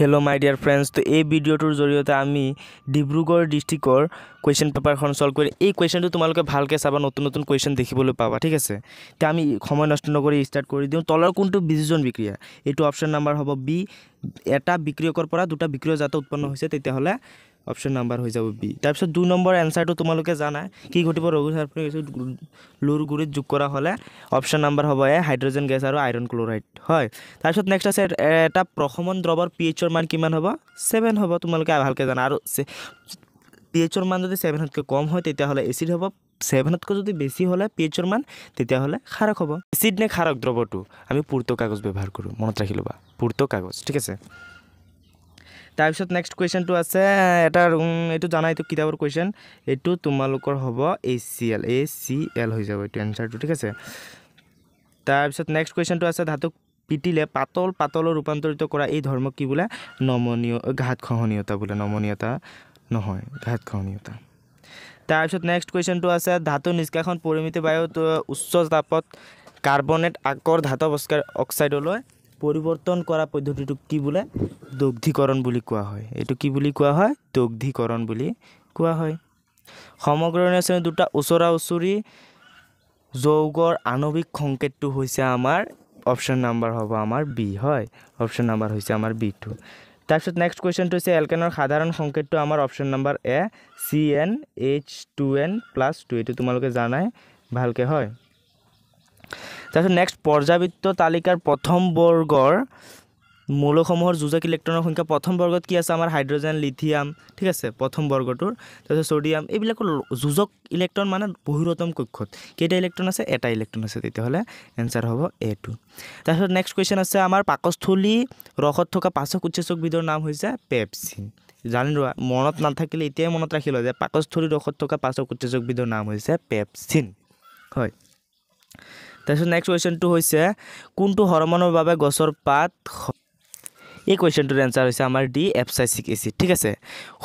hello' মাই dear friends তো এই ভিডিঅ'টোৰ জৰিয়তে আমি ডিব্ৰুগড় ডিষ্ট্ৰিক্টৰ কুৱেশ্যন পেপাৰখন চল্ভ কৰি এই কুৱেশ্যনটো তোমালোকে ভালকৈ চাবা নতুন নতুন কুৱেশ্যন দেখিবলৈ পাবা ঠিক আছে এতিয়া আমি সময় নষ্ট নকৰি ষ্টাৰ্ট কৰি দিওঁ তলৰ কোনটো বিজুজন বিক্ৰিয়া এইটো অপশ্যন নাম্বাৰ হ'ব বি এটা বিক্ৰিয়কৰ পৰা দুটা বিক্ৰিয় জাত উৎপন্ন হৈছে তেতিয়াহ'লে অপশ্যন নাম্বাৰ হৈ যাব বি তাৰপিছত দুই নম্বৰ এনচাৰটো তোমালোকে জানা কি ঘটিব ৰঘু চাৰ্ফনি এচিড লুৰ গুৰিত যোগ কৰা হ'লে অপশ্যন নাম্বাৰ হ'ব এ হাইড্ৰজেন গেছ আৰু আইৰণ ক্লৰাইড হয় তাৰপিছত নেক্সট আছে এটা প্ৰসমন দ্ৰৱৰ পি এইচৰ মান কিমান হ'ব ছেভেন হ'ব তোমালোকে ভালকৈ জানা আৰু পি এইচৰ মান যদি ছেভেনতকৈ কম হয় তেতিয়াহ'লে এচিড হ'ব ছেভেনতকৈ যদি বেছি হ'লে পি এইচৰ মান তেতিয়াহ'লে খাৰক হ'ব এচিড নে খাৰক দ্ৰৱটো আমি পূৰ্ত কাগজ ব্যৱহাৰ কৰোঁ মনত ৰাখি ল'বা পূৰ্ত কাগজ ঠিক আছে তাৰপিছত নেক্সট কুৱেশ্যনটো আছে এটা এইটো জানা এইটো কিতাপৰ কুৱেশ্যন এইটো তোমালোকৰ হ'ব A C L A C L হৈ যাব এইটো এনচাৰটো ঠিক আছে তাৰপিছত নেক্সট কুৱেশ্যনটো আছে ধাতুক পিটিলে পাতল পাতলৰ ৰূপান্তৰিত কৰা এই ধৰ্ম কি বোলে নমনীয় ঘাত খহনীয়তা বোলে নমনীয়তা নহয় ঘাত খহনীয়তা তাৰপিছত নেক্সট কুৱেশ্যনটো আছে ধাতু নিষ্কাশন পৰিমিত বায়ুত উচ্চ তাপত কাৰ্বনেট আকৰ ধাতৱ অক্সাইডলৈ পৰিৱৰ্তন কৰা পদ্ধতিটোক কি বোলে দগ্ধীকৰণ বুলি কোৱা হয় এইটো কি বুলি কোৱা হয় দগ্ধীকৰণ বুলি কোৱা হয় সমগ্ৰ শ্ৰেণী দুটা ওচৰা ওচৰি যৌগৰ আণৱিক সংকেতটো হৈছে আমাৰ অপশ্যন নাম্বাৰ হ'ব আমাৰ বি হয় অপশ্যন নাম্বাৰ হৈছে আমাৰ বি বিটো তাৰপিছত নেক্সট কুৱেশ্যনটো হৈছে এলকেনৰ সাধাৰণ সংকেতটো আমাৰ option number A C N H two N plus two এইটো তোমালোকে জানাই ভালকৈ হয় তাৰপিছত নেক্সট পৰ্যাবৃত্ত তালিকাৰ প্ৰথম বৰ্গৰ মৌলসমূহৰ যুঁজক ইলেক্ট্ৰনৰ সংখ্যা প্ৰথম বৰ্গত কি আছে আমাৰ হাইড্ৰজেন লিথিয়াম ঠিক আছে প্ৰথম বৰ্গটোৰ তাৰপিছত চডিয়াম এইবিলাকৰ যুঁজক ইলেক্ট্ৰন মানে বহিৰতম কক্ষত কেইটা ইলেক্ট্ৰন আছে এটা ইলেক্ট্ৰন আছে তেতিয়াহ'লে এনচাৰ হ'ব এ টু তাৰপিছত নেক্সট কুৱেশ্যন আছে আমাৰ পাকস্থলী ৰসত থকা পাচক উচ্চেচকবিধৰ নাম হৈছে পেপচিন জানি লোৱা মনত নাথাকিলে এতিয়াই মনত ৰাখি লোৱা যে পাকস্থলী ৰসত থকা পাচক উচ্চেচকবিধৰ নাম হৈছে পেপচিন হয় তাৰপিছত নেক্সট কুৱেশ্যনটো হৈছে কোনটো হৰমনৰ বাবে গছৰ পাত এই কুৱেশ্যনটোৰ এনচাৰ হৈছে আমাৰ ডি এফ এপচাইচিক এচিড ঠিক আছে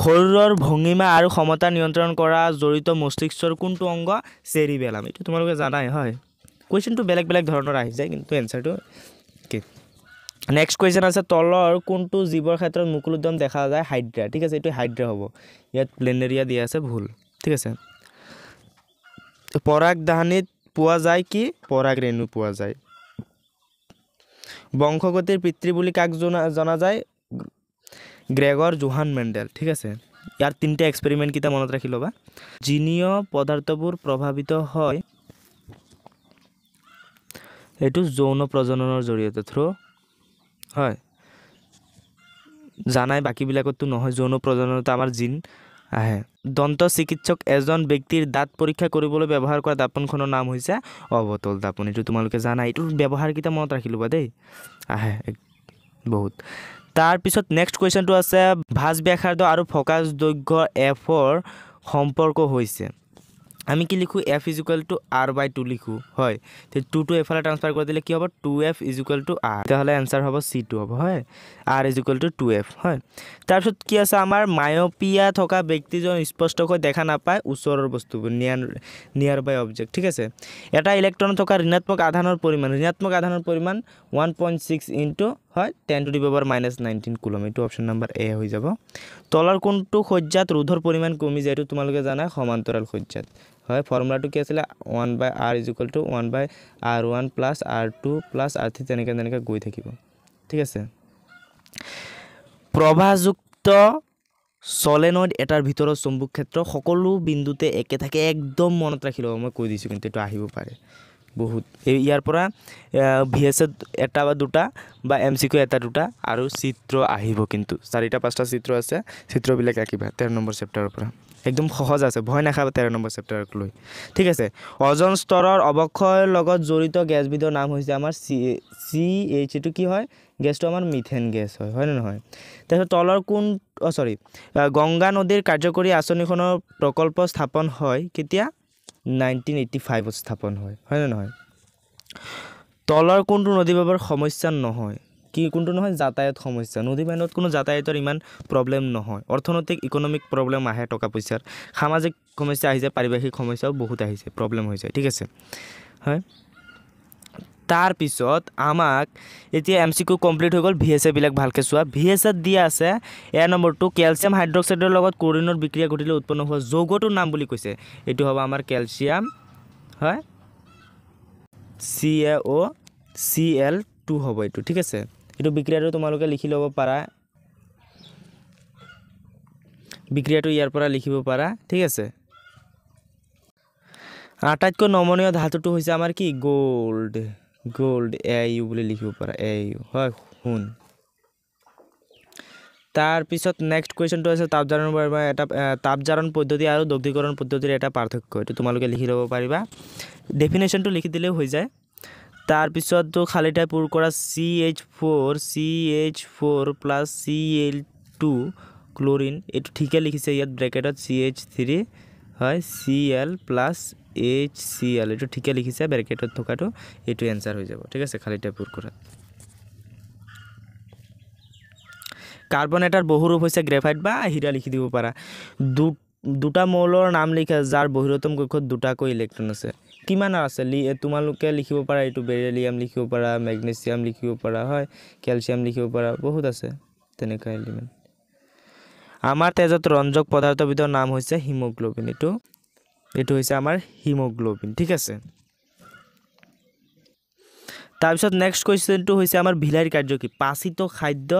শৰীৰৰ ভংগীমা আৰু ক্ষমতা নিয়ন্ত্ৰণ কৰা জড়িত মস্তিষ্কৰ কোনটো অংগ চেৰি বেলাম এইটো তোমালোকে জানাই হয় কুৱেশ্যনটো বেলেগ বেলেগ ধৰণৰ আহি যায় কিন্তু এনচাৰটো কি নেক্সট কুৱেশ্যন আছে তলৰ কোনটো জীৱৰ ক্ষেত্ৰত উদ্যম দেখা যায় হাইড্ৰা ঠিক আছে এইটো হাইড্ৰা হ'ব ইয়াত প্লেনেৰিয়া দিয়া আছে ভুল ঠিক আছে পৰাগ পৰাগদানীত পোৱা যায় কি পৰাগ ৰেণু পোৱা যায় বংশগতিৰ পিতৃ বুলি কাক জনা জনা যায় গ্ৰেগৰ জোহান মেণ্ডেল ঠিক আছে ইয়াৰ তিনিটা এক্সপেৰিমেণ্টকেইটা মনত ৰাখি ল'বা জিনীয় পদাৰ্থবোৰ প্ৰভাৱিত হয় এইটো যৌন প্ৰজননৰ জৰিয়তে থ্ৰ' হয় জানাই বাকীবিলাকততো নহয় যৌন প্ৰজননত আমাৰ জিন আহে দন্ত চিকিৎসক এজন ব্যক্তিৰ দাঁত পৰীক্ষা কৰিবলৈ ব্যৱহাৰ কৰা দাপোনখনৰ নাম হৈছে অৱতল দাপোন এইটো তোমালোকে জানা এইটোৰ ব্যৱহাৰকেইটা মনত ৰাখিলোঁ বা দেই আহে বহুত তাৰপিছত নেক্সট কুৱেশ্যনটো আছে ভাজ ব্যাসাৰ্ধ আৰু ফকাছ দৈৰ্ঘ্য এফৰ সম্পৰ্ক হৈছে আমি কি লিখো F equal to R by two লিখো হয় টু টুটু এফালে ট্ৰান্সফাৰ কৰি দিলে কি হ'ব two F is equal to R তাহলে অ্যান্সার হ'ব সি টু হ'ব হয় R equal to two F হয় তারপর কি আছে আমাৰ মায়োপিয়া থকা ব্যক্তিজন স্পষ্টকৈ দেখা নাপায় ওচৰেৰ বস্তু নিয়াৰ বাই অবজেক্ট ঠিক আছে এটা ইলেকট্ৰন থকা ঋণাত্মক আধানৰ পৰিমাণ ঋণাত্মক আধানৰ পৰিমাণ ওয়ান পয়েন্ট সিক্স ইন্টু হয় ten to the power minus nineteen coulomb এইটো অপশ্যন নম্বৰ এ হৈ যাব তলৰ কোনটো সজ্জাত ৰোধৰ পৰিমাণ কমি যায় এইটো তোমালোকে জানা সমান্তৰাল সজ্জাত হয় ফৰ্মুলাটো কি আছিলে one by R is equal to one by R one plus R two plus R three তেনেকৈ তেনেকৈ গৈ থাকিব ঠিক আছে প্ৰভাযুক্ত চলেনইড এটাৰ ভিতৰত চম্বুক ক্ষেত্ৰ সকলো বিন্দুতে একে থাকে একদম মনত ৰাখি ল'ব মই কৈ দিছোঁ কিন্তু এইটো আহিব পাৰে বহুত এই ইয়াৰ পৰা ভি এছ এত এটা বা দুটা বা এম চি কিউ এটা দুটা আৰু চিত্ৰ আহিব কিন্তু চাৰিটা পাঁচটা চিত্ৰ আছে চিত্ৰবিলাক আঁকিবা তেৰ নম্বৰ চেপ্টাৰৰ পৰা একদম সহজ আছে ভয় নাখাবা তেৰ নম্বৰ চেপ্টাৰক লৈ ঠিক আছে অজন স্তৰৰ অৱক্ষয়ৰ লগত জড়িত গেছবিধৰ নাম হৈছে আমাৰ চি চি এইচ এইটো কি হয় গেছটো আমাৰ মিথেন গেছ হয় হয়নে নহয় তাৰপিছত তলৰ কোন অ' চৰি গংগা নদীৰ কাৰ্যকৰী আঁচনিখনৰ প্ৰকল্প স্থাপন হয় কেতিয়া নাইনটিন এইটি ফাইভত স্থাপন হয় হয়নে নহয় তলৰ কোনটো নদী বাবৰ সমস্যা নহয় কি কোনটো নহয় যাতায়াত সমস্যা নদী বান্ধত কোনো যাতায়াতৰ ইমান প্ৰব্লেম নহয় অৰ্থনৈতিক ইকনমিক প্ৰব্লেম আহে টকা পইচাৰ সামাজিক সমস্যা আহি যায় পাৰিপাৰ্শ্বিক সমস্যাও বহুত আহিছে প্ৰব্লেম হৈ যায় ঠিক আছে হয় তাৰপিছত আমাক এতিয়া এম চি কিউ কমপ্লিট হৈ গ'ল ভি এছ এবিলাক ভালকৈ চোৱা ভি এছ এত দিয়া আছে এ নম্বৰটো কেলছিয়াম হাইড্ৰক্সাইডৰ লগত ক্ৰৰিনৰ বিক্ৰিয়া ঘটিলে উৎপন্ন হোৱা যৌগটোৰ নাম বুলি কৈছে এইটো হ'ব আমাৰ কেলছিয়াম হয় C A O' C L two হ'ব এইটো ঠিক আছে এইটো বিক্ৰিয়াটো তোমালোকে লিখি ল'ব পাৰা বিক্ৰিয়াটো ইয়াৰ পৰা লিখিব পাৰা ঠিক আছে আটাইতকৈ নমনীয় ধাতুটো হৈছে আমাৰ কি গ'ল্ড গোল্ড এ ইউ বলে লিখিব পাড়া এ ইউ হ হ তার পিছত নেক্সট কোশ্চেনটো আছে তাপজারনৰ এটা তাপজারন পদ্ধতি আৰু দগ্ধিকৰণ পদ্ধতিৰ এটা পাৰ্থক্য এটো তোমালোকৈ লিখি লব পাৰিবা defininition টো লিখি দিলে হৈ যায় তার পিছত তো খালিটা পূৰকৰা CH4 CH4 + Cl2 ক্লোৰিন এটো ঠিকে লিখিছে ইয়াত ব্ৰেকেটত CH3 হয় Cl + এইচ চি এল এইটো ঠিকে লিখিছে বেৰিকেটত থকাটো এইটো এনচাৰ হৈ যাব ঠিক আছে খালী টাইপবোৰ কৰাত কাৰ্বনেটাৰ বহুৰূপ হৈছে গ্ৰেফাইট বা হীৰা লিখি দিব পাৰা দু দুটা মৌলৰ নাম লিখা যাৰ বহিৰতম কক্ষত দুটাকৈ ইলেক্ট্ৰন আছে কিমান আছে লি তোমালোকে লিখিব পাৰা এইটো বেৰেলিয়াম লিখিব পাৰা মেগনেচিয়াম লিখিব পাৰা হয় কেলছিয়াম লিখিব পাৰা বহুত আছে তেনেকুৱা এলিমেণ্ট আমাৰ তেজত ৰঞ্জক পদাৰ্থবিধৰ নাম হৈছে হিমগ্ল'বিন এইটো এইটো হৈছে আমাৰ হিমোগ্লোবিন ঠিক আছে তাৰপিছত নেক্সট কুৱেশ্যনটো হৈছে আমাৰ ভিলাইৰ কাৰ্য কি পাচিত খাদ্য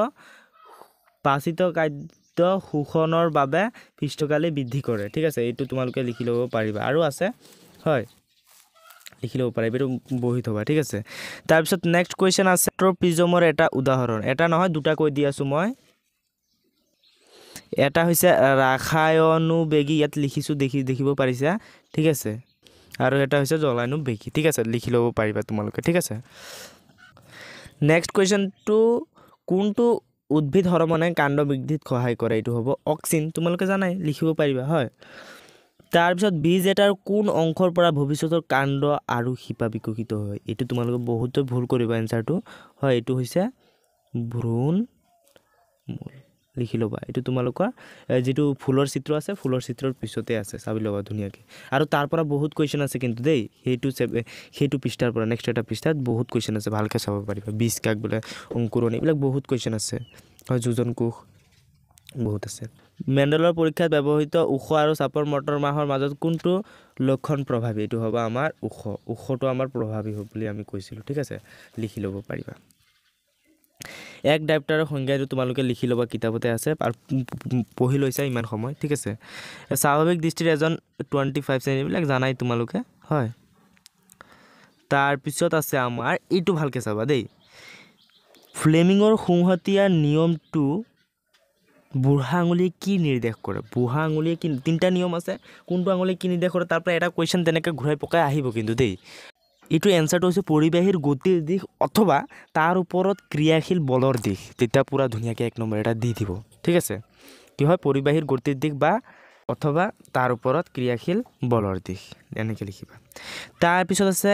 পাচিত খাদ্য শোষণৰ বাবে পৃষ্ঠকালে বৃদ্ধি কৰে ঠিক আছে এইটো তোমালোকে লিখি ল'ব পাৰিবা আৰু আছে হয় লিখি ল'ব পাৰিবা এইটো বহি থবা ঠিক আছে তাৰপিছত নেক্সট কুৱেশ্যন আছে প্ৰিজমৰ এটা উদাহৰণ এটা নহয় দুটা কৈ দি আছোঁ মই এটা হৈছে ৰাসায়নোবেগী ইয়াত লিখিছোঁ দেখি দেখিব পাৰিছা ঠিক আছে আৰু এটা হৈছে জ্বলানোবেগী ঠিক আছে লিখি ল'ব পাৰিবা তোমালোকে ঠিক আছে নেক্সট কুৱেশ্যনটো কোনটো উদ্ভিদ হৰমনে কাণ্ড বৃদ্ধিত সহায় কৰে এইটো হ'ব অক্সিন তোমালোকে জানাই লিখিব পাৰিবা হয় তাৰপিছত বীজ এটাৰ কোন অংশৰ পৰা ভৱিষ্যতৰ কাণ্ড আৰু শিপা বিকশিত হয় এইটো তোমালোকে বহুতে ভুল কৰিবা এনচাৰটো হয় এইটো হৈছে ভ্ৰূণ মূল লিখি ল'বা এইটো তোমালোকৰ যিটো ফুলৰ চিত্ৰ আছে ফুলৰ চিত্ৰৰ পিছতে আছে চাবি ল'বা ধুনীয়াকৈ আৰু তাৰ পৰা বহুত কুৱেশ্যন আছে কিন্তু দেই সেইটো সেইটো পৃষ্ঠাৰ পৰা নেক্সট এটা পৃষ্ঠাত বহুত কুৱেশ্যন আছে ভালকৈ চাব পাৰিবা বীজ কাক বোলে অংকুৰণি এইবিলাক বহুত কুৱেশ্যন আছে হয় যোজন কোষ বহুত আছে মেণ্ডলৰ পৰীক্ষাত ব্যৱহৃত ওখ আৰু চাপৰ মটৰ মাহৰ মাজত কোনটো লক্ষণ প্ৰভাৱী এইটো হ'ব আমাৰ ওখ ওখটো আমাৰ প্ৰভাৱী হ'ব বুলি আমি কৈছিলোঁ ঠিক আছে লিখি ল'ব পাৰিবা এক ডাইপ্টাৰৰ সংজ্ঞাটো তোমালোকে লিখি ল'বা কিতাপতে আছে আৰু পঢ়ি লৈছা ইমান সময় ঠিক আছে স্বাভাৱিক দৃষ্টিৰ এজন টুৱেণ্টি ফাইভ চেণ্টিবিলাক জানাই তোমালোকে হয় তাৰপিছত আছে আমাৰ এইটো ভালকৈ চাবা দেই ফ্লেমিঙৰ সোঁহতীয়া নিয়মটো বুঢ়া আঙুলিয়ে কি নিৰ্দেশ কৰে বুঢ়া আঙুলিয়ে কি তিনিটা নিয়ম আছে কোনটো আঙুলিয়ে কি নিৰ্দেশ কৰে তাৰপৰা এটা কুৱেশ্যন তেনেকৈ ঘূৰাই পকাই আহিব কিন্তু দেই এইটো এনচাৰটো হৈছে পৰিবাহীৰ গতিৰ দিশ অথবা তাৰ ওপৰত ক্ৰিয়াশীল বলৰ দিশ তেতিয়া পূৰা ধুনীয়াকৈ এক নম্বৰ এটা দি দিব ঠিক আছে কি হয় পৰিবাহীৰ গতিৰ দিশ বা অথবা তাৰ ওপৰত ক্ৰিয়াশীল বলৰ দিশ এনেকৈ লিখিবা তাৰপিছত আছে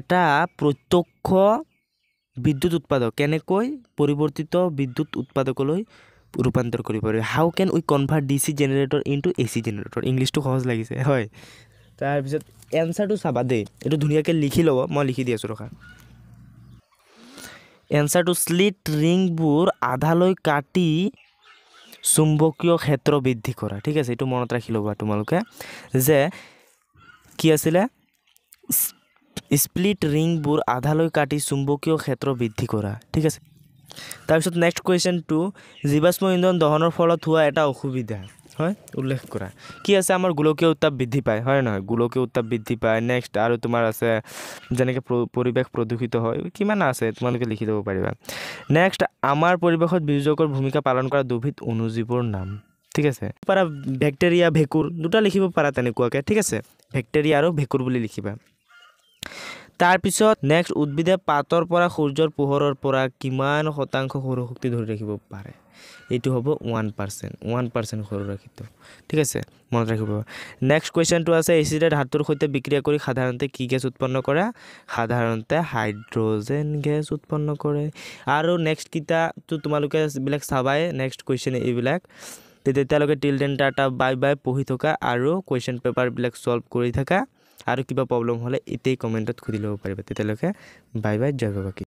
এটা প্ৰত্যক্ষ বিদ্যুৎ উৎপাদক কেনেকৈ পৰিৱৰ্তিত বিদ্যুৎ উৎপাদকলৈ ৰূপান্তৰ কৰিব পাৰি how can we convert D C generator into A C generator ইংলিছটো সহজ লাগিছে হয় তাৰপিছত এনচাৰটো চাবা দেই এইটো ধুনীয়াকৈ লিখি ল'ব মই লিখি দি আছোঁ ৰখা এনচাৰটো শ্লিট ৰিংবোৰ আধালৈ কাটি চুম্বকীয় ক্ষেত্ৰ বৃদ্ধি কৰা ঠিক আছে এইটো মনত ৰাখি ল'বা তোমালোকে যে কি আছিলে স্প্লিট ৰিংবোৰ আধালৈ কাটি চুম্বকীয় ক্ষেত্ৰ বৃদ্ধি কৰা ঠিক আছে তাৰপিছত নেক্সট কুৱেশ্যনটো জীৱাশ্ম ইন্ধন দহনৰ ফলত হোৱা এটা অসুবিধা হয় উল্লেখ কৰা কি আছে আমাৰ গোলকীয় উত্তাপ বৃদ্ধি পায় হয় নহয় গোলকীয় উত্তাপ বৃদ্ধি পায় নেক্সট আৰু তোমাৰ আছে যেনেকৈ পৰিৱেশ প্ৰদূষিত হয় কিমান আছে তোমালোকে লিখি ল'ব পাৰিবা নেক্সট আমাৰ পৰিৱেশত বীৰ্যকৰ ভূমিকা পালন কৰা দুবিধ অনুজীৱৰ নাম ঠিক আছে পাৰা বেক্টেৰিয়া ভেঁকুৰ দুটা লিখিব পাৰা তেনেকুৱাকৈ ঠিক আছে বেক্টেৰিয়া আৰু ভেঁকুৰ বুলি লিখিবা তাৰ পিছত নেক্সট উদ্ভিদে পাতৰ পৰা সূৰ্যৰ পোহৰৰ পৰা কিমান শতাংশ সৌৰশক্তি ধৰি ৰাখিব পাৰে এইটো হ'ব ওৱান পাৰ্চেণ্ট ওৱান পাৰ্চেণ্ট সৰু ৰাখিত ঠিক আছে মনত ৰাখিব নেক্সট কুৱেশ্যনটো আছে এচিডে ধাতুৰ সৈতে বিক্ৰিয়া কৰি সাধাৰণতে কি গেছ উৎপন্ন কৰে সাধাৰণতে হাইড্ৰজেন গেছ উৎপন্ন কৰে আৰু নেক্সটকেইটাটো তোমালোকে এইবিলাক চাবাই নেক্সট কুৱেশ্যন এইবিলাক তেতিয়ালৈকে টিলড্ৰেন টাটা বাই বাই পঢ়ি থকা আৰু কুৱেশ্যন পেপাৰবিলাক ছল্ভ কৰি থকা আৰু কিবা প্ৰব্লেম হ'লে এতিয়াই কমেণ্টত সুধি ল'ব পাৰিব তেতিয়ালৈকে বাই বাই জয় বাবাকী